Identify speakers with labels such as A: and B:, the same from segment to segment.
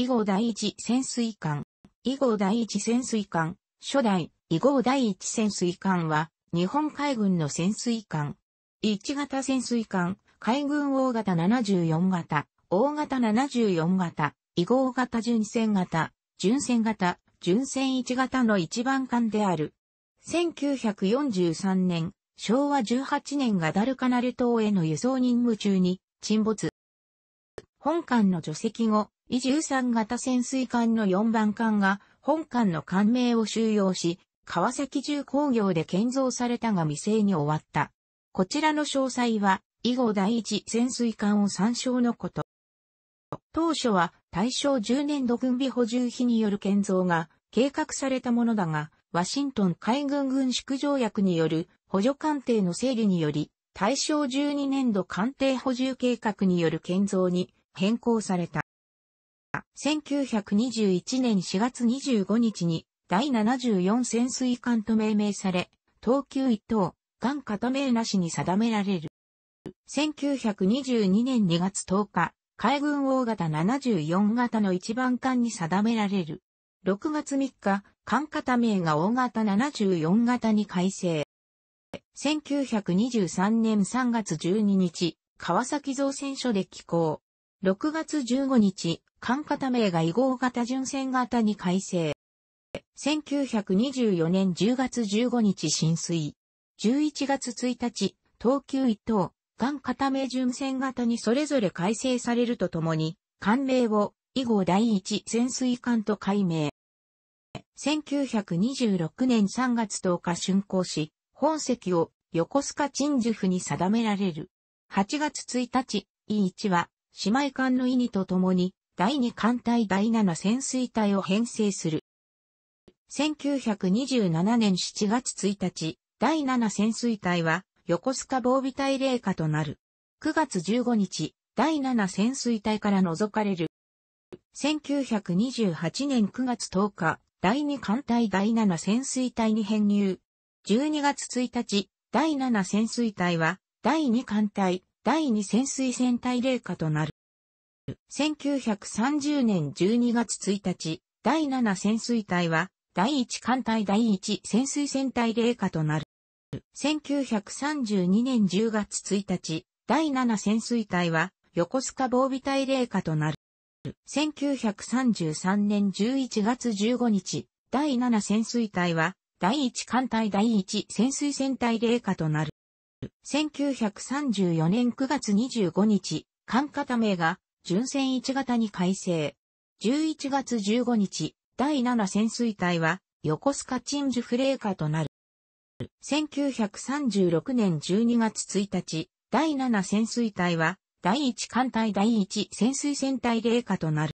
A: 以後第一潜水艦。以後第一潜水艦、初代、以後第一潜水艦は、日本海軍の潜水艦。1型潜水艦、海軍大型74型、大型74型、以後型巡船型、巡船型、巡船1型の一番艦である。1943年、昭和18年がダルカナル島への輸送任務中に沈没。本艦の除籍後、伊13型潜水艦の4番艦が本艦の艦名を収容し、川崎重工業で建造されたが未成に終わった。こちらの詳細は、以後第一潜水艦を参照のこと。当初は大正10年度軍備補充費による建造が計画されたものだが、ワシントン海軍軍縮条約による補助艦艇の整理により、大正12年度艦艇補充計画による建造に変更された。1921年4月25日に第74潜水艦と命名され、東急一等、艦片名なしに定められる。1922年2月10日、海軍大型74型の一番艦に定められる。6月3日、艦型名が大型74型に改正。1923年3月12日、川崎造船所で寄港。6月15日、艦型名が異号型巡船型に改正。1924年10月15日浸水。11月1日、東急1等、艦型名巡船型にそれぞれ改正されるとともに、艦名を、以後第一潜水艦と改名。1926年3月10日竣工し、本席を横須賀鎮守府に定められる。8月1日、E1 は姉妹艦の意義とともに、第二艦隊第七潜水隊を編成する。1927年7月1日、第七潜水隊は、横須賀防備隊令下となる。9月15日、第七潜水隊から除かれる。1928年9月10日、第二艦隊第七潜水隊に編入。12月1日、第七潜水隊は、第二艦隊第2潜水船隊霊下となる。1930年12月1日、第7潜水隊は、第1艦隊第1潜水船隊霊下となる。1932年10月1日、第7潜水隊は、横須賀防備隊霊下となる。1933年11月15日、第7潜水隊は、第1艦隊第1潜水船隊霊下となる。1934年9月25日、艦型名が、巡戦1型に改正。11月15日、第7潜水隊は、横須賀鎮守フレーカーとなる。1936年12月1日、第7潜水隊は、第1艦隊第1潜水船隊霊下となる。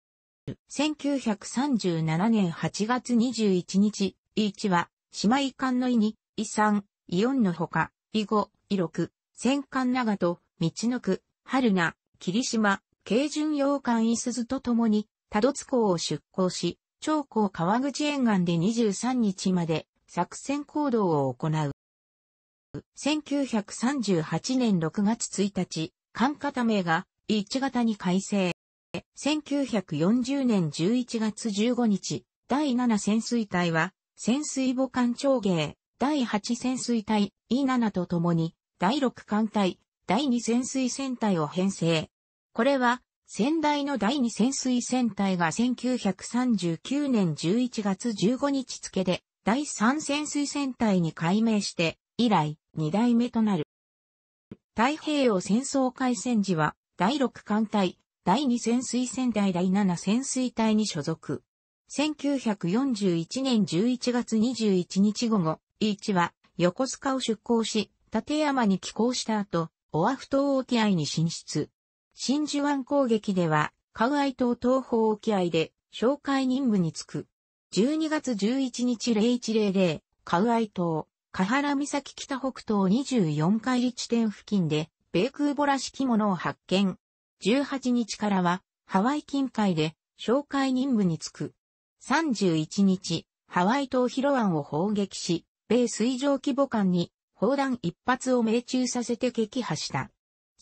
A: 1937年8月21日、E1 は、姉妹艦の意に、E3、E4 のほか、E5、伊六、戦艦長と、道の区、春名、霧島、京順洋艦伊鈴と共に、多度津港を出港し、長江川口沿岸で23日まで作戦行動を行う。1938年6月1日、艦型名が1型に改正。1940年11月15日、第7潜水隊は、潜水母艦長芸、第8潜水隊、E7 と共に第6艦隊、第2潜水船隊を編成。これは、先代の第2潜水船隊が1939年11月15日付で、第3潜水船隊に改名して、以来、2代目となる。太平洋戦争開戦時は、第6艦隊、第2潜水船隊第7潜水隊に所属。1941年11月21日午後、E1 は横須賀を出港し、立山に寄港した後、オアフ島沖合に進出。真珠湾攻撃では、カウアイ島東方沖合で、紹介任務に就く。12月11日0100、カウアイ島、カハラ岬北北東24海里地点付近で、米空母らしきものを発見。18日からは、ハワイ近海で、紹介任務に就く。31日、ハワイ島ヒロ湾を砲撃し、米水上規模艦に砲弾一発を命中させて撃破した。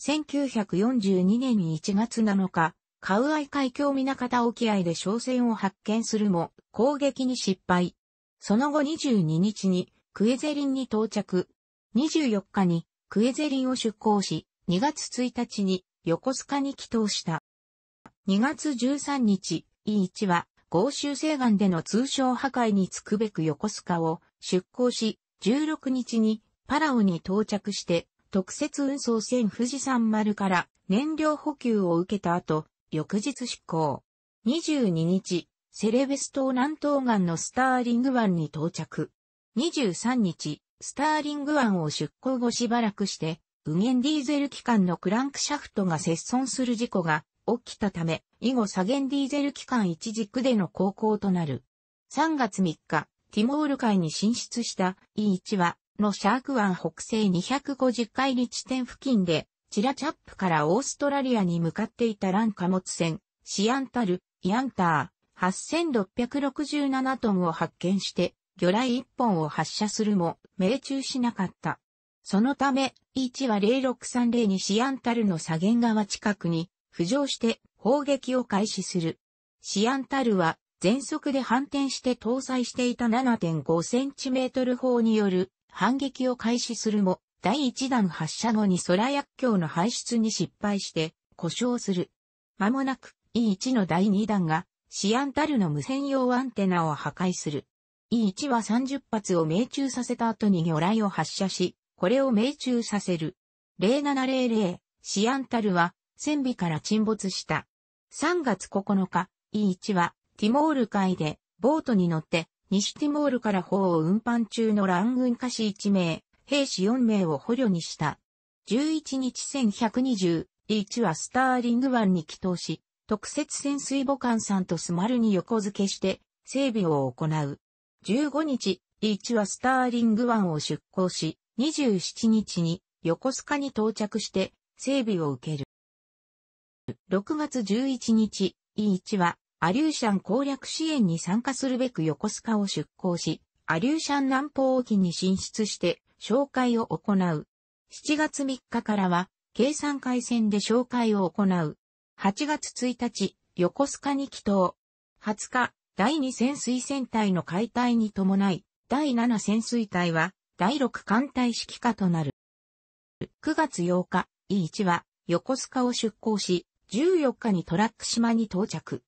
A: 1942年1月7日、カウアイ海峡港沖合で商船を発見するも、攻撃に失敗。その後22日にクエゼリンに到着。24日にクエゼリンを出港し、2月1日に横須賀に帰投した。2月13日、E1 は豪州西岸での通商破壊につくべく横須賀を出港し、16日にパラオに到着して、特設運送船富士山丸から燃料補給を受けた後、翌日出港。22日、セレベス島南東岸のスターリング湾に到着。23日、スターリング湾を出港後しばらくして、無限ディーゼル機関のクランクシャフトが接損する事故が起きたため、以後左減ディーゼル機関一軸での航行となる。3月3日、ティモール海に進出した E1 は、のシャーク湾北西250海里地点付近で、チラチャップからオーストラリアに向かっていたラン貨物船、シアンタル、イアンター、8667トンを発見して、魚雷1本を発射するも、命中しなかった。そのため、E1 は0630にシアンタルの左舷側近くに、浮上して砲撃を開始する。シアンタルは全速で反転して搭載していた 7.5cm 砲による反撃を開始するも、第1弾発射後に空薬莢の排出に失敗して故障する。間もなく E1 の第2弾がシアンタルの無線用アンテナを破壊する。E1 は30発を命中させた後に魚雷を発射し、これを命中させる。0700、シアンタルは船尾から沈没した。3月9日、E1 は、ティモール海で、ボートに乗って、西ティモールから砲を運搬中の乱軍家士1名、兵士4名を捕虜にした。11日1120、E1 はスターリング湾に帰投し、特設潜水母艦さんとスマルに横付けして、整備を行う。15日、E1 はスターリング湾を出港し、27日に横須賀に到着して、整備を受ける。6月11日、E1 は、アリューシャン攻略支援に参加するべく横須賀を出港し、アリューシャン南方沖に進出して、紹介を行う。7月3日からは、計算回線で紹介を行う。8月1日、横須賀に帰島。20日、第2潜水船隊の解体に伴い、第7潜水隊は、第6艦隊指揮下となる。9月8日、E1 は、横須賀を出港し、14日にトラック島に到着。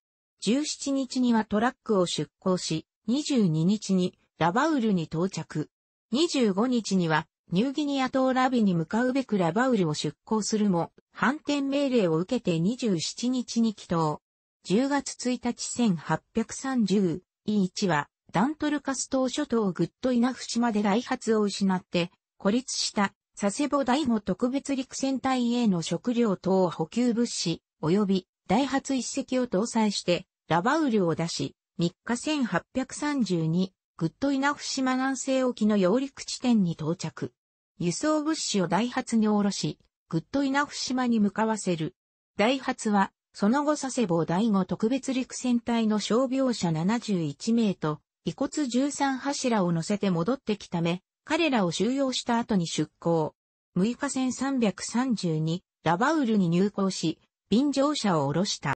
A: 17日にはトラックを出港し、22日にラバウルに到着。25日にはニューギニア島ラビに向かうべくラバウルを出港するも、反転命令を受けて27日に帰島。10月1日1830、E1 はダントルカス島諸島グッドイナフ島で来発を失って孤立した佐世保第5特別陸戦隊への食料等補給物資、及びダイハツ一隻を搭載して、ラバウルを出し、3日1832、グッドイナフ島南西沖の揚陸地点に到着。輸送物資をダイハツに下ろし、グッドイナフ島に向かわせる。ダイハツは、その後佐世保第五特別陸戦隊の傷病者71名と、遺骨13柱を乗せて戻ってきため、彼らを収容した後に出港。6日1 332、ラバウルに入港し、便乗車を降ろした。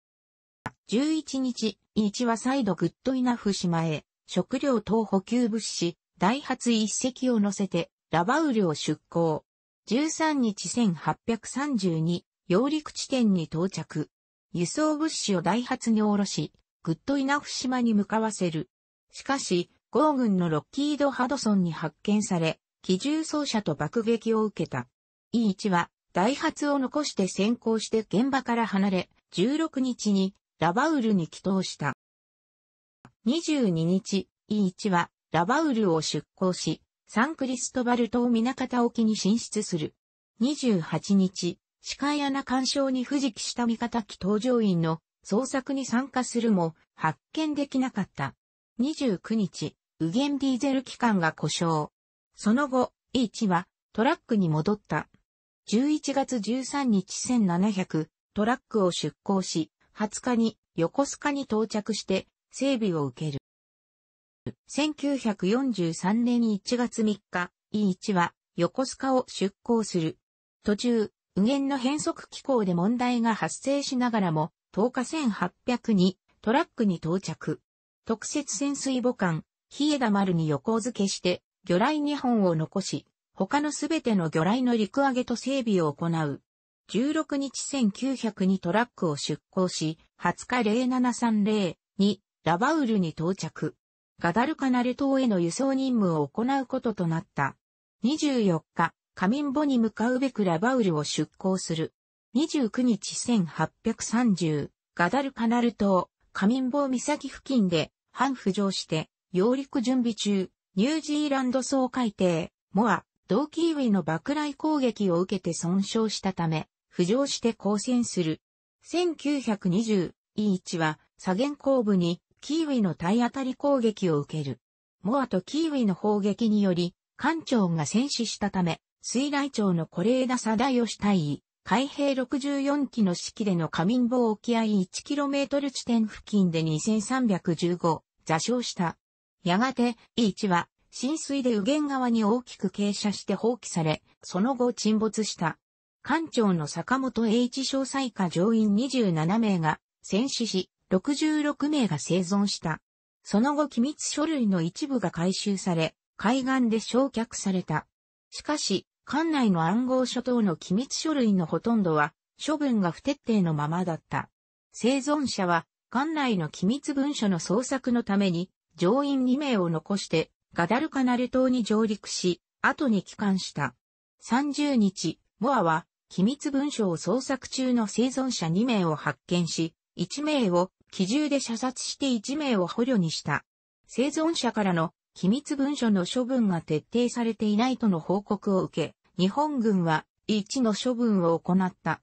A: 11日、1は再度グッドイナフ島へ、食料等補給物資、ダイハツ一隻を乗せて、ラバウルを出港。13日1832、揚陸地点に到着。輸送物資をダイハツに降ろし、グッドイナフ島に向かわせる。しかし、豪軍のロッキード・ハドソンに発見され、機銃装車と爆撃を受けた。E1 はダイハツを残して先行して現場から離れ、16日にラバウルに帰投した。22日、E1 はラバウルを出港し、サンクリストバル島港沖に進出する。28日、視界穴干渉に不時期した味方機搭乗員の捜索に参加するも発見できなかった。29日、右舷ディーゼル機関が故障。その後、E1 はトラックに戻った。11月13日1700トラックを出港し、20日に横須賀に到着して整備を受ける。1943年1月3日、E1 は横須賀を出港する。途中、右舷の変速機構で問題が発生しながらも、10日1800にトラックに到着。特設潜水母艦、日枝丸に横付けして、魚雷2本を残し、他のすべての魚雷の陸揚げと整備を行う。16日1900にトラックを出港し、20日0730にラバウルに到着。ガダルカナル島への輸送任務を行うこととなった。24日、カミンボに向かうべくラバウルを出港する。29日1830、ガダルカナル島、カミンボ岬付近で、半浮上して、揚陸準備中、ニュージーランド総海底、モア、同キーウィの爆雷攻撃を受けて損傷したため、浮上して交戦する。1920、E1 は左舷後部にキーウィの体当たり攻撃を受ける。モアとキーウィの砲撃により、艦長が戦死したため、水雷長の是枝貞義隊尉、海兵64機の指揮での仮眠坊沖合 1km 地点付近で2315座礁した。やがて、E1 は浸水で右舷側に大きく傾斜して放棄され、その後沈没した。艦長の坂本栄一詳細下乗員27名が戦死し、66名が生存した。その後機密書類の一部が回収され、海岸で焼却された。しかし、艦内の暗号書等の機密書類のほとんどは、処分が不徹底のままだった。生存者は、艦内の機密文書の捜索のために、乗員2名を残して、ガダルカナル島に上陸し、後に帰還した。30日、モアは、機密文書を捜索中の生存者2名を発見し、1名を機銃で射殺して1名を捕虜にした。生存者からの機密文書の処分が徹底されていないとの報告を受け、日本軍は一の処分を行った。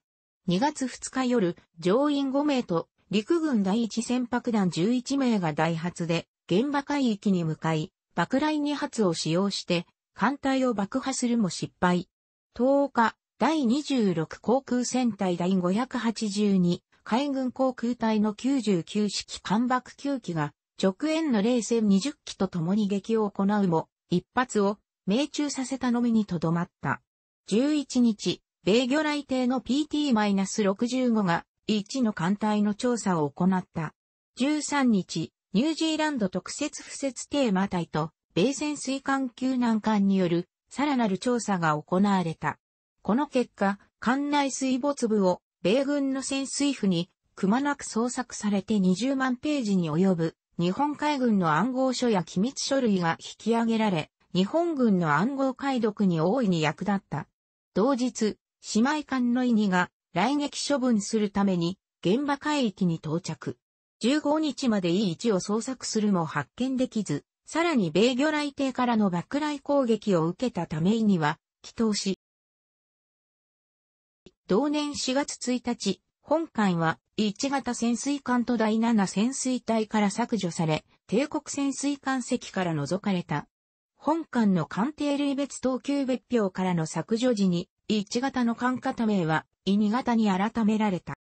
A: 2月2日夜、乗員5名と陸軍第一船舶団11名が大発で現場海域に向かい、爆雷2発を使用して、艦隊を爆破するも失敗。10日、第26航空戦隊第582海軍航空隊の99式艦爆9機が直縁の冷戦20機と共に撃を行うも、一発を命中させたのみにとどまった。11日、米魚雷艇の PT-65 が1の艦隊の調査を行った。13日、ニュージーランド特設不設テーマ隊と、米潜水艦救難艦による、さらなる調査が行われた。この結果、艦内水没部を、米軍の潜水譜に、くまなく捜索されて20万ページに及ぶ、日本海軍の暗号書や機密書類が引き上げられ、日本軍の暗号解読に大いに役立った。同日、姉妹艦の意義が来撃処分するために現場海域に到着。15日まで E 位置を捜索するも発見できず、さらに米魚雷艇からの爆雷攻撃を受けたためには、祈祷し、同年4月1日、本艦は1型潜水艦と第7潜水隊から削除され、帝国潜水艦席から除かれた。本艦の艦艇類別等級別表からの削除時に、1型の艦型名は、E2 型に改められた。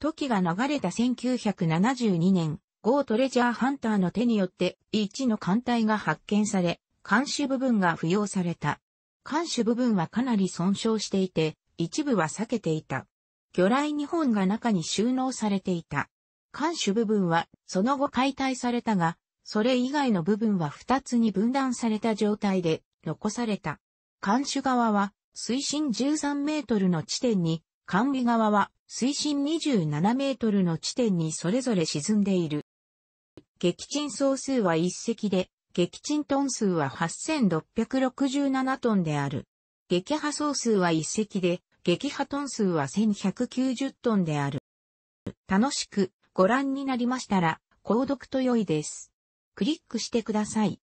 A: 時が流れた1972年、ゴートレジャーハンターの手によって1の艦隊が発見され、艦首部分が付用された。艦首部分はかなり損傷していて、一部は避けていた。魚雷2本が中に収納されていた。艦首部分はその後解体されたが、それ以外の部分は2つに分断された状態で残された。艦首側は水深13メートルの地点に、艦尾側は水深27メートルの地点にそれぞれ沈んでいる。撃沈総数は1隻で、撃沈トン数は8667トンである。撃破総数は1隻で、撃破トン数は1190トンである。楽しくご覧になりましたら、購読と良いです。クリックしてください。